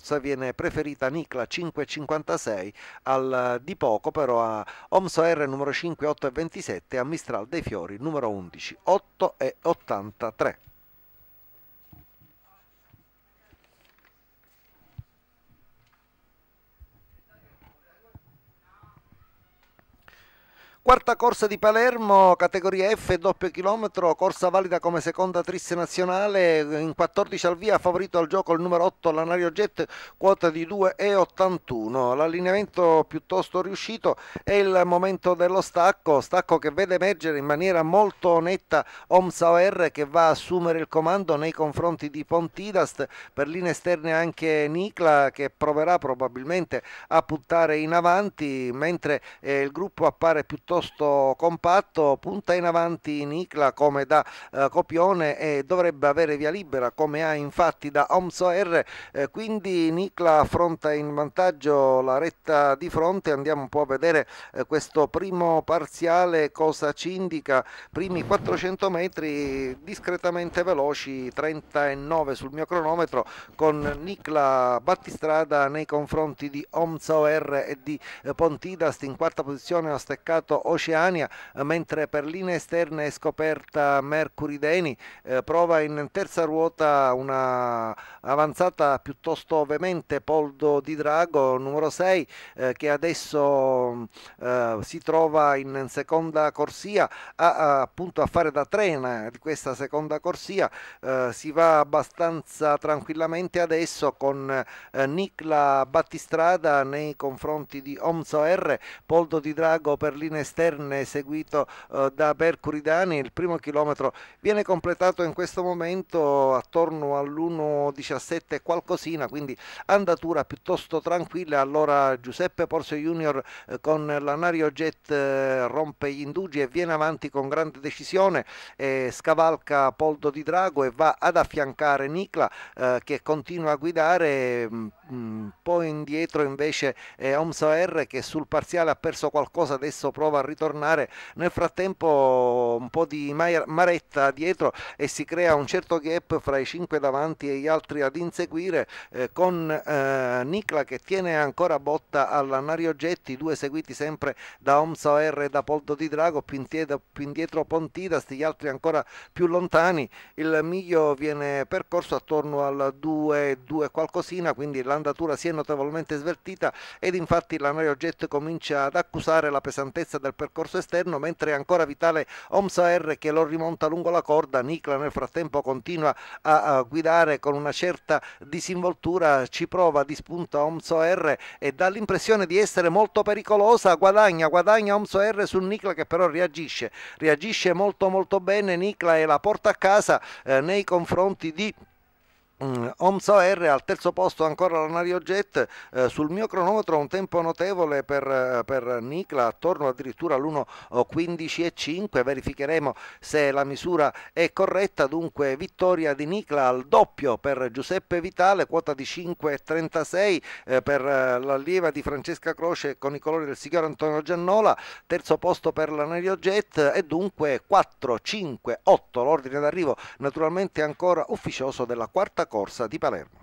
corsa viene preferita Nicla 5,56 al eh, di poco però a Omso R numero 5 8,27 e a Mistral dei Fiori numero 11 8,83. Quarta corsa di Palermo, categoria F, doppio chilometro, corsa valida come seconda triste nazionale, in 14 al via, favorito al gioco il numero 8 Lanario Jet, quota di 2,81. L'allineamento piuttosto riuscito è il momento dello stacco, stacco che vede emergere in maniera molto netta Omsaoer che va a assumere il comando nei confronti di Pontidast, per linee esterne anche Nicla che proverà probabilmente a puntare in avanti, mentre eh, il gruppo appare piuttosto piuttosto compatto, punta in avanti Nicla come da eh, copione e dovrebbe avere via libera come ha infatti da Omsoer, eh, quindi Nicla affronta in vantaggio la retta di fronte, andiamo un po' a vedere eh, questo primo parziale cosa ci indica, primi 400 metri discretamente veloci, 39 sul mio cronometro con Nicla Battistrada nei confronti di Omsoer e di eh, Pontidast in quarta posizione ha steccato Oceania, mentre per linee esterne è scoperta Mercury Deni, eh, prova in terza ruota una avanzata piuttosto veemente Poldo Di Drago, numero 6, eh, che adesso mm, eh, si trova in seconda corsia, a, a, appunto a fare da trena di questa seconda corsia, eh, si va abbastanza tranquillamente adesso con eh, Nicla Battistrada nei confronti di Omso R, Poldo Di Drago per linee esterne esterne seguito eh, da Percuridani. Il primo chilometro viene completato in questo momento attorno all'1.17 qualcosina, quindi andatura piuttosto tranquilla. Allora Giuseppe Porzio Junior eh, con l'anario jet eh, rompe gli indugi e viene avanti con grande decisione, scavalca Poldo di Drago e va ad affiancare Nicla eh, che continua a guidare. Mh, mm, mm, poi indietro invece eh, Omso R che sul parziale ha perso qualcosa, adesso prova a ritornare nel frattempo un po' di maretta dietro e si crea un certo gap fra i 5 davanti e gli altri ad inseguire eh, con eh, Nicla che tiene ancora botta alla Nario Getti due seguiti sempre da Omso R e da Poldo di Drago più indietro, più indietro Pontidas gli altri ancora più lontani il miglio viene percorso attorno al 2, 2 qualcosina quindi l'andatura si è notevolmente svertita ed infatti la Nario Jet comincia ad accusare la pesantezza del del percorso esterno, mentre è ancora vitale R che lo rimonta lungo la corda. Nicla nel frattempo continua a, guidare con una certa disinvoltura, ci prova, di spunta Omso R e dà l'impressione di essere molto pericolosa. Guadagna, guadagna Omso R su Nicla che però reagisce, reagisce molto molto bene. Nicla e la porta a casa eh, nei confronti di Um, Omso R al terzo posto ancora la Nario Jet, eh, sul mio cronometro un tempo notevole per, eh, per Nicla, attorno addirittura all'1.15.5, verificheremo se la misura è corretta, dunque vittoria di Nicla al doppio per Giuseppe Vitale, quota di 5.36 eh, per eh, l'allieva di Francesca Croce con i colori del signor Antonio Giannola, terzo posto per la Nario Jet e dunque 4.5.8 l'ordine d'arrivo naturalmente ancora ufficioso della quarta corsa di Palermo.